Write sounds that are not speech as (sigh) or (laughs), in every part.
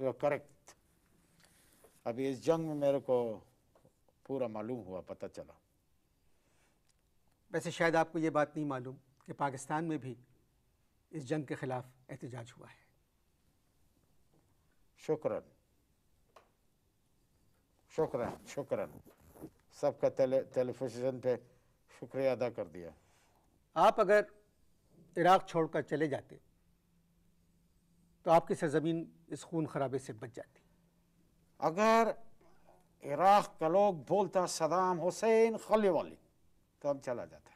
we are correct अभी इस जंग में मेरे को पूरा मालूम हुआ पता चला वैसे शायद आपको ये बात नहीं मालूम कि पाकिस्तान में भी इस जंग के ख़िलाफ़ एहतजाज हुआ है शुक्रन शुक्रन शुक्रन सबका टेले टेलीविज़न पे शुक्रिया अदा कर दिया आप अगर इराक़ छोड़कर चले जाते तो आपकी सरजमीन इस खून खराबे से बच जाती अगर इराक का लोग बोलता सदाम हुसैन खले वाली तो हम चला जाता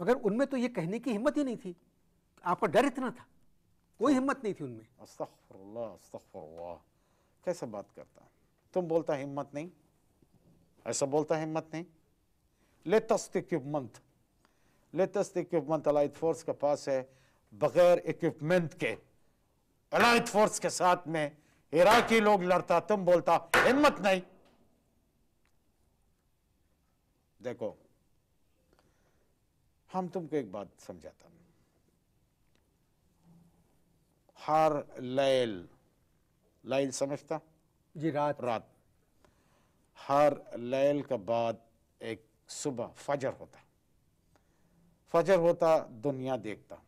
मगर उनमें तो ये कहने की हिम्मत ही नहीं थी आपका डर इतना था कोई हिम्मत नहीं थी उनमें कैसे बात करता तुम बोलता हिम्मत नहीं ऐसा बोलता हिम्मत नहीं latest equipment latest equipment allied force के पास है बगैर इक्विपमेंट के अलाइट फोर्स के साथ में इराकी लोग लड़ता तुम बोलता हिम्मत नहीं देखो हम तुमको एक बात समझाता हूं हर लैल लैल समझता जी रात रात हर लैल के बाद एक सुबह फजर होता फजर होता दुनिया देखता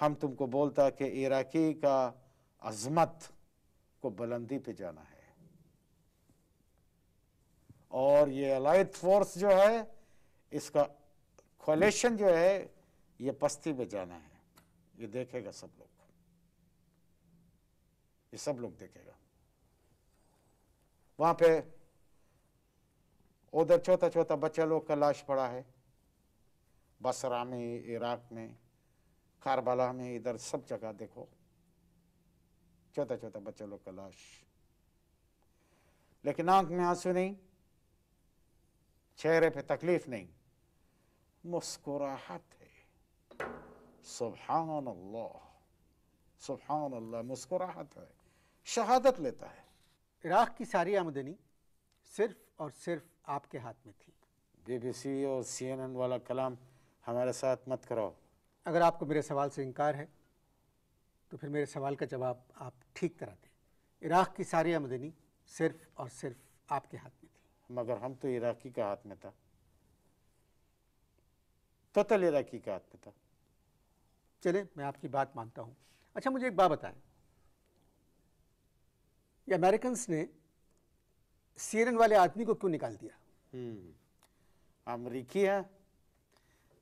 हम तुमको बोलता कि इराकी का अजमत को बुलंदी पे जाना है और ये अलाइट फोर्स जो है इसका कोलेशन जो है ये पस्ती पे जाना है ये देखेगा सब लोग ये सब लोग देखेगा वहां पे उधर छोटा छोटा बच्चा लोग का लाश पड़ा है बसरा में इराक में कारबाला में इधर सब जगह देखो छोटा छोटा बच्चे लोग का लाश लेकिन आंख में आंसू नहीं चेहरे पे तकलीफ नहीं मुस्कुराहट है सुबहान अल्लाह सुबहान अल्लाह मुस्कुराहट है शहादत लेता है इराक की सारी आमदनी सिर्फ और सिर्फ आपके हाथ में थी बीबीसी और सीएनएन वाला कलाम हमारे साथ मत कराओ अगर आपको मेरे सवाल से इनकार है तो फिर मेरे सवाल का जवाब आप ठीक तरह दें इराक़ की सारी आमदनी सिर्फ और सिर्फ आपके हाथ में थी मगर हम तो इराक़ी का हाथ में था टोटल इराक़ी का हाथ में था चले मैं आपकी बात मानता हूँ अच्छा मुझे एक बात बताएं ये अमेरिकन्स ने सीरन वाले आदमी को क्यों निकाल दिया हम्म, अमरीकिया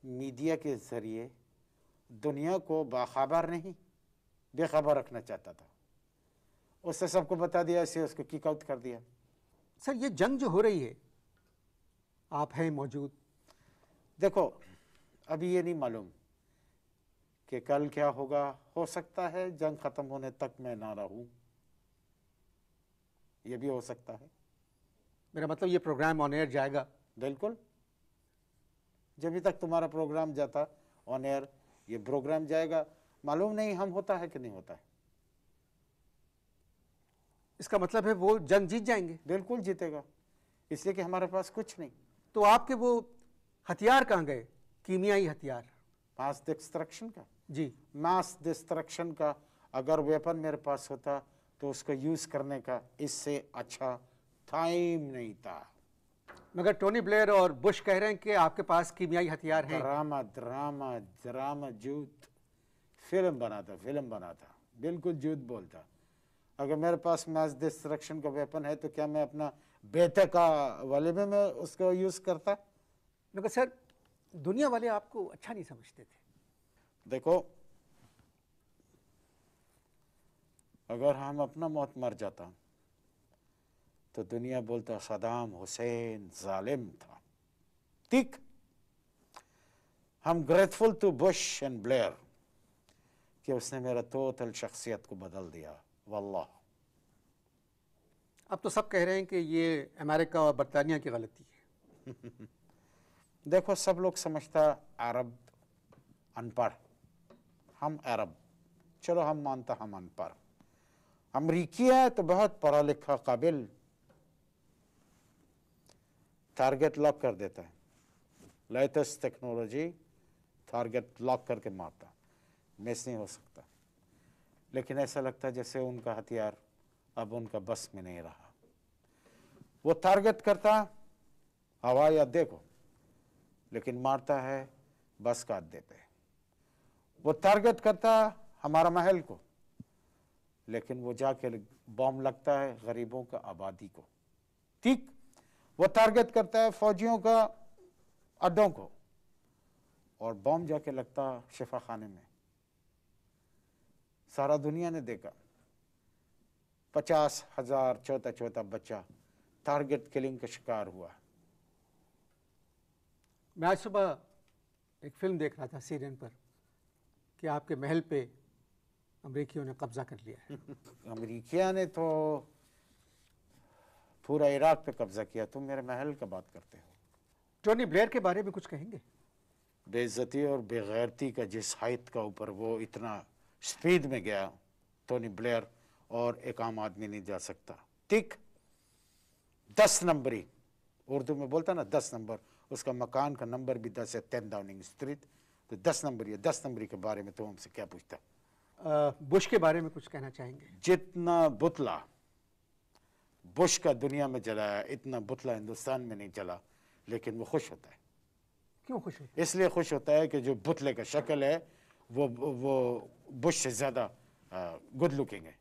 मीडिया के ज़रिए दुनिया को बाखबर नहीं बेखबर रखना चाहता था उससे सबको बता दिया इसे उसको किक आउट कर दिया सर ये जंग जो हो रही है आप हैं मौजूद देखो अभी ये नहीं मालूम कि कल क्या होगा हो सकता है जंग ख़त्म होने तक मैं ना रहूं ये भी हो सकता है मेरा मतलब ये प्रोग्राम ऑन एयर जाएगा बिल्कुल जब तक तुम्हारा प्रोग्राम जाता ऑन एयर ये प्रोग्राम जाएगा मालूम नहीं हम होता है कि नहीं होता है इसका मतलब है वो जंग जीत जाएंगे बिल्कुल जीतेगा इसलिए कि हमारे पास कुछ नहीं तो आपके वो हथियार कहाँ गए कीमियाई हथियार मास डिस्ट्रक्शन का जी मास डिस्ट्रक्शन का अगर वेपन मेरे पास होता तो उसको यूज़ करने का इससे अच्छा टाइम नहीं था मगर टोनी ब्लेयर और बुश कह रहे हैं कि आपके पास कीमियाई हथियार हैं ड्रामा ड्रामा ड्रामा जूत फिल्म बनाता फिल्म बनाता बिल्कुल जूत बोलता अगर मेरे पास मैच डिस्ट्रक्शन का वेपन है तो क्या मैं अपना बेटे का वाले में मैं उसका यूज़ करता मगर सर दुनिया वाले आपको अच्छा नहीं समझते थे देखो अगर हम अपना मौत मर जाता तो दुनिया बोलता सदाम हुसैन जालिम था ठीक हम grateful to Bush and Blair कि उसने मेरा टोटल शख्सियत को बदल दिया वल्लाह अब तो सब कह रहे हैं कि ये अमेरिका और बरतानिया की गलती है (laughs) देखो सब लोग समझता अरब अनपढ़ हम अरब चलो हम मानता हम अनपढ़ अमरीकी है तो बहुत पढ़ा लिखा काबिल टारगेट लॉक कर देता है लेटेस्ट टेक्नोलॉजी टारगेट लॉक करके मारता मिस नहीं हो सकता लेकिन ऐसा लगता है जैसे उनका हथियार अब उनका बस में नहीं रहा वो टारगेट करता हवाई अड्डे को लेकिन मारता है बस का अड्डे पे वो टारगेट करता हमारा महल को लेकिन वो जाके बॉम्ब लगता है गरीबों का आबादी को ठीक वो टारगेट करता है फौजियों का अड्डों को और बॉम्ब जाके लगता शिफा खाने में सारा दुनिया ने देखा पचास हजार छोटा छोटा बच्चा टारगेट किलिंग का शिकार हुआ मैं आज सुबह एक फिल्म देख रहा था सीरियन पर कि आपके महल पे अमरीकियों ने कब्जा कर लिया है (laughs) अमरीकिया ने तो पूरा इराक पे कब्जा किया तुम मेरे महल का बात करते हो जॉनी ब्लेयर के बारे में कुछ कहेंगे बेइज्जती और बेगैरती का जिस हाइट का ऊपर वो इतना स्पीड में गया टोनी ब्लेयर और एक आम आदमी नहीं जा सकता ठीक दस नंबरी उर्दू में बोलता ना दस नंबर उसका मकान का नंबर भी दस है टेन डाउनिंग स्ट्रीट तो दस नंबर या दस नंबरी के बारे में तुम तो हमसे क्या पूछता आ, बुश के बारे में कुछ कहना चाहेंगे जितना बुतला बुश का दुनिया में जलाया इतना बुतला हिंदुस्तान में नहीं जला लेकिन वो खुश होता है क्यों खुश होता है इसलिए खुश होता है कि जो बुतले का शक्ल है वो वो बुश से ज़्यादा गुड लुकिंग है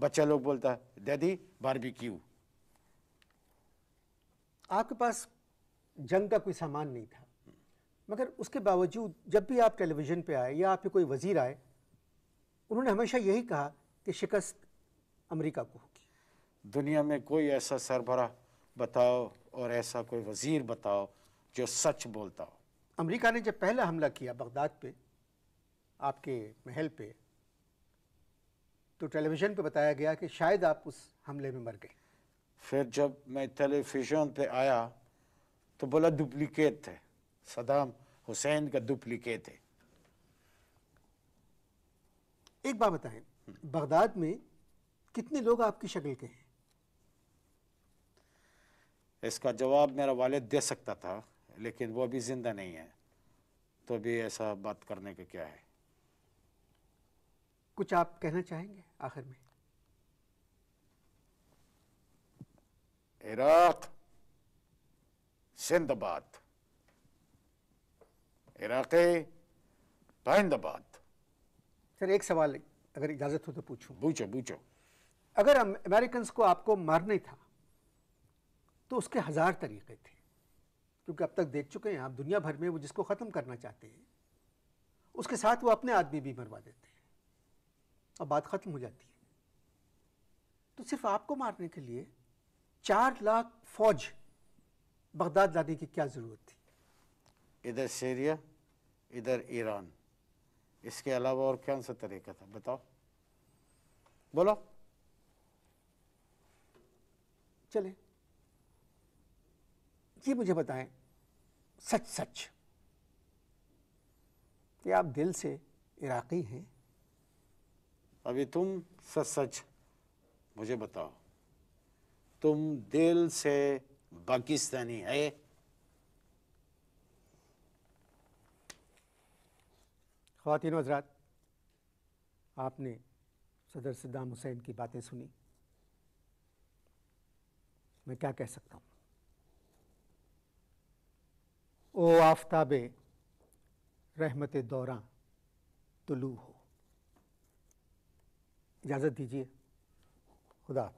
बच्चा लोग बोलता है डैडी बारबी क्यू आपके पास जंग का कोई सामान नहीं था मगर उसके बावजूद जब भी आप टेलीविज़न पे आए या आपके कोई वज़ीर आए उन्होंने हमेशा यही कहा कि शिकस्त अमेरिका को दुनिया में कोई ऐसा सरबरा बताओ और ऐसा कोई वजीर बताओ जो सच बोलता हो अमेरिका ने जब पहला हमला किया बगदाद पे आपके महल पे तो टेलीविज़न पे बताया गया कि शायद आप उस हमले में मर गए फिर जब मैं टेलीविज़न पे आया तो बोला डुप्लीकेट थे सदाम हुसैन का डुप्लीकेट है एक बात बताएं बगदाद में कितने लोग आपकी शक्ल के हैं इसका जवाब मेरा वालिद दे सकता था लेकिन वो अभी ज़िंदा नहीं है तो भी ऐसा बात करने का क्या है कुछ आप कहना चाहेंगे आखिर में इराक सिंधबाद इराक़ी सर एक सवाल अगर इजाज़त हो तो पूछूं पूछो पूछो अगर अमेरिकन को आपको मारना ही था तो उसके हज़ार तरीक़े थे क्योंकि अब तक देख चुके हैं आप दुनिया भर में वो जिसको ख़त्म करना चाहते हैं उसके साथ वो अपने आदमी भी मरवा देते हैं अब बात ख़त्म हो जाती है तो सिर्फ आपको मारने के लिए चार लाख फौज बगदाद लाने की क्या ज़रूरत थी इधर सीरिया इधर ईरान इसके अलावा और कौन सा तरीका था बताओ बोलो चले ये मुझे बताएं सच सच कि आप दिल से इराकी हैं अभी तुम सच सच मुझे बताओ तुम दिल से पाकिस्तानी है खातिन हजरात आपने सदर सद्दाम हुसैन की बातें सुनी मैं क्या कह सकता हूँ ओ आफ्ताब रहमत दौरा तुलू हो इजाज़त दीजिए खुदा